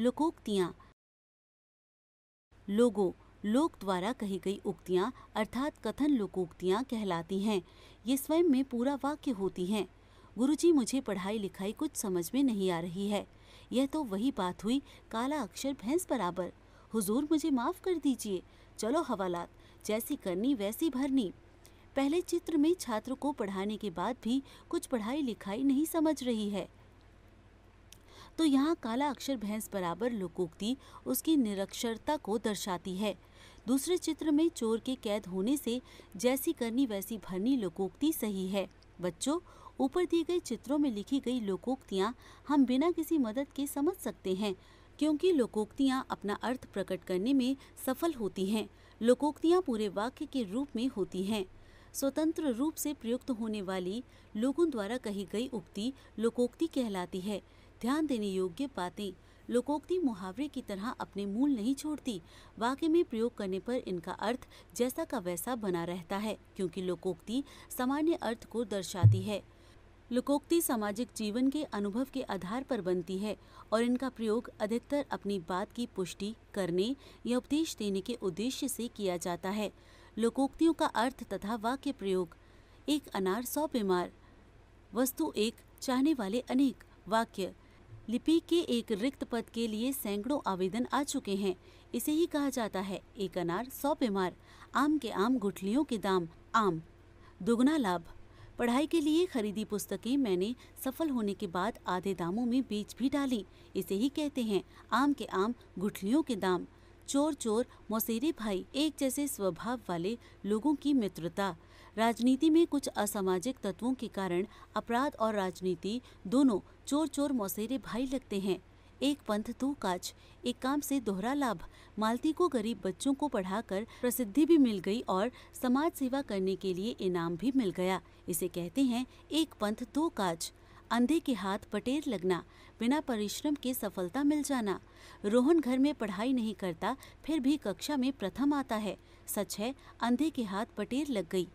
लोकोक्तियाँ लोगों लोक द्वारा कही गई उक्तियाँ अर्थात कथन लोकोक्तियाँ कहलाती हैं ये स्वयं में पूरा वाक्य होती हैं गुरुजी मुझे पढ़ाई लिखाई कुछ समझ में नहीं आ रही है यह तो वही बात हुई काला अक्षर भैंस बराबर हुजूर मुझे माफ़ कर दीजिए चलो हवालात जैसी करनी वैसी भरनी पहले चित्र में छात्र को पढ़ाने के बाद भी कुछ पढ़ाई लिखाई नहीं समझ रही है तो यहाँ काला अक्षर भैंस बराबर लोकोक्ति उसकी निरक्षरता को दर्शाती है दूसरे चित्र में चोर के कैद होने से जैसी करनी वैसी भरनी लोकोक्ति सही है बच्चों ऊपर दिए गए चित्रों में लिखी गई लोकोक्तियाँ हम बिना किसी मदद के समझ सकते हैं क्योंकि लोकोक्तियाँ अपना अर्थ प्रकट करने में सफल होती हैं लोकोक्तियाँ पूरे वाक्य के रूप में होती हैं स्वतंत्र रूप से प्रयुक्त होने वाली लोगों द्वारा कही गई उक्ति लोकोक्ति कहलाती है ध्यान देने योग्य बातें लोकोक्ति मुहावरे की तरह अपने मूल नहीं छोड़ती वाक्य में प्रयोग करने पर इनका अर्थ जैसा का वैसा बना रहता है क्योंकि लोकोक्ति सामान्य अर्थ को दर्शाती है लोकोक्ति सामाजिक जीवन के अनुभव के आधार पर बनती है और इनका प्रयोग अधिकतर अपनी बात की पुष्टि करने या उपदेश देने के उद्देश्य से किया जाता है लोकोक्तियों का अर्थ तथा वाक्य प्रयोग एक अनार सौ बीमार वस्तु एक चाहने वाले अनेक वाक्य लिपि के एक रिक्त पद के लिए सैकड़ों आवेदन आ चुके हैं इसे ही कहा जाता है एक अनार सौ बीमार आम के आम गुठलियों के दाम आम दोगुना लाभ पढ़ाई के लिए खरीदी पुस्तकें मैंने सफल होने के बाद आधे दामों में बेच भी डाली इसे ही कहते हैं आम के आम गुठलियों के दाम चोर चोर मौसेरे भाई एक जैसे स्वभाव वाले लोगों की मित्रता राजनीति में कुछ असामाजिक तत्वों के कारण अपराध और राजनीति दोनों चोर चोर मौसेरे भाई लगते हैं एक पंथ दो काज एक काम से दोहरा लाभ मालती को गरीब बच्चों को पढ़ाकर प्रसिद्धि भी मिल गई और समाज सेवा करने के लिए इनाम भी मिल गया इसे कहते हैं एक पंथ दो काज अंधे के हाथ पटेर लगना बिना परिश्रम के सफलता मिल जाना रोहन घर में पढ़ाई नहीं करता फिर भी कक्षा में प्रथम आता है सच है अंधे के हाथ पटेर लग गई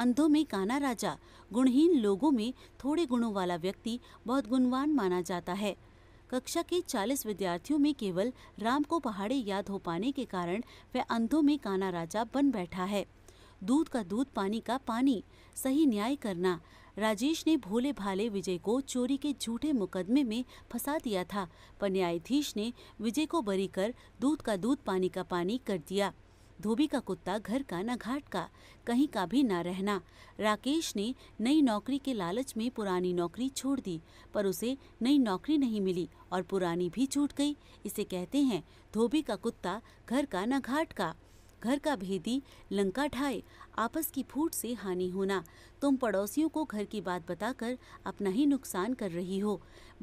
अंधों में काना राजा गुणहीन लोगों में थोड़े गुणों वाला व्यक्ति बहुत गुणवान माना जाता है कक्षा के 40 विद्यार्थियों में केवल राम को पहाड़े याद हो पाने के कारण वह अंधों में काना राजा बन बैठा है दूध का दूध पानी का पानी सही न्याय करना राजेश ने भोले भाले विजय को चोरी के झूठे मुकदमे में फंसा दिया था पर न्यायाधीश ने विजय को बरी कर दूध का दूध पानी का पानी कर दिया धोबी का कुत्ता घर का न घाट का कहीं का भी ना रहना राकेश ने नई नौकरी के लालच में पुरानी नौकरी छोड़ दी पर उसे नई नौकरी नहीं मिली और पुरानी भी छूट गई इसे कहते हैं धोबी का कुत्ता घर का न घाट का घर का भेदी लंका ढाए आपस की फूट से हानि होना तुम पड़ोसियों को घर की बात बताकर अपना ही नुकसान कर रही हो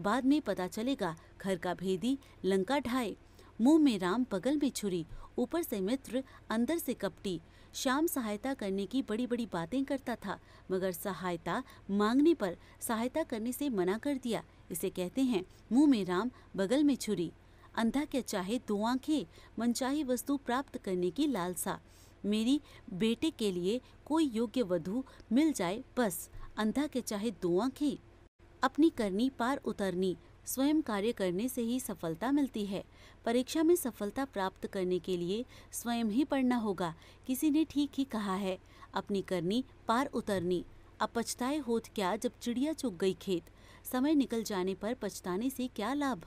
बाद में पता चलेगा घर का भेदी लंका ढाए मुंह में राम बगल में छुरी ऊपर से मित्र अंदर से कपटी शाम सहायता करने की बड़ी बड़ी बातें करता था मगर सहायता मांगने पर सहायता करने से मना कर दिया इसे कहते हैं मुंह में राम बगल में छुरी अंधा क्या चाहे दो आंखें मनचाही वस्तु प्राप्त करने की लालसा मेरी बेटे के लिए कोई योग्य वधु मिल जाए बस अंधा के चाहे दो आंखें अपनी करनी पार उतरनी स्वयं कार्य करने से ही सफलता मिलती है परीक्षा में सफलता प्राप्त करने के लिए स्वयं ही पढ़ना होगा किसी ने ठीक ही कहा है अपनी करनी पार उतरनी अब पछताए होत क्या जब चिड़िया चुग गई खेत समय निकल जाने पर पछताने से क्या लाभ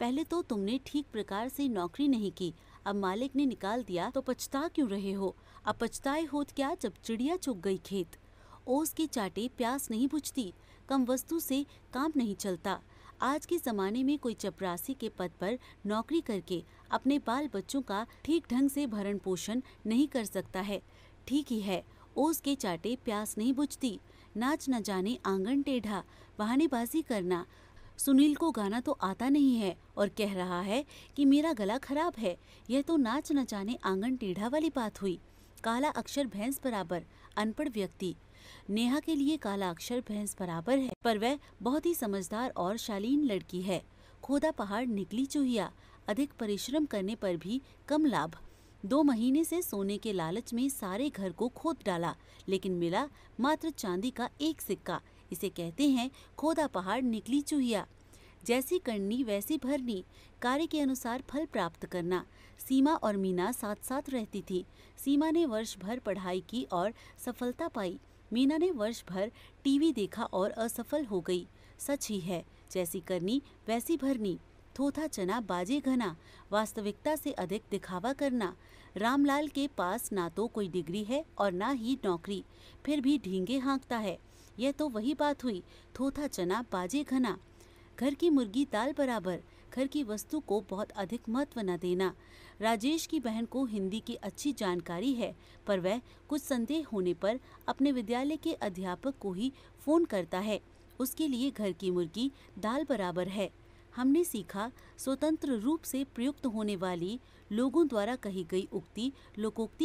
पहले तो तुमने ठीक प्रकार से नौकरी नहीं की अब मालिक ने निकाल दिया तो पछता क्यों रहे हो अब पछताए होत क्या जब चिड़िया चुग गई खेत ओस की चाटे प्यास नहीं बुझती कम वस्तु से काम नहीं चलता आज के ज़माने में कोई चपरासी के पद पर नौकरी करके अपने बाल बच्चों का ठीक ढंग से भरण पोषण नहीं कर सकता है ठीक ही है ओस के चाटे प्यास नहीं बुझती नाच न जाने आंगन टेढ़ा बहानेबाजी करना सुनील को गाना तो आता नहीं है और कह रहा है कि मेरा गला खराब है यह तो नाच न जाने आंगन टेढ़ा वाली बात हुई काला अक्षर भैंस बराबर अनपढ़ व्यक्ति नेहा के लिए काला अक्षर भैंस बराबर है पर वह बहुत ही समझदार और शालीन लड़की है खोदा पहाड़ निकली चूहिया अधिक परिश्रम करने पर भी कम लाभ दो महीने से सोने के लालच में सारे घर को खोद डाला लेकिन मिला मात्र चांदी का एक सिक्का इसे कहते हैं खोदा पहाड़ निकली चूहिया जैसी करनी वैसी भरनी कार्य के अनुसार फल प्राप्त करना सीमा और मीना साथ साथ रहती थी सीमा ने वर्ष भर पढ़ाई की और सफलता पाई मीना ने वर्ष भर टीवी देखा और असफल हो गई सच ही है जैसी करनी वैसी भरनी थोथा चना बाजे घना वास्तविकता से अधिक दिखावा करना रामलाल के पास ना तो कोई डिग्री है और ना ही नौकरी फिर भी ढींगे हाँकता है यह तो वही बात हुई थोथा चना बाजे घना घर की मुर्गी दाल बराबर घर की वस्तु को बहुत अधिक महत्व न देना राजेश की बहन को हिंदी की अच्छी जानकारी है पर वह कुछ संदेह होने पर अपने विद्यालय के अध्यापक को ही फोन करता है उसके लिए घर की मुर्गी दाल बराबर है हमने सीखा स्वतंत्र रूप से प्रयुक्त होने वाली लोगों द्वारा कही गई उक्ति लोकोक्ति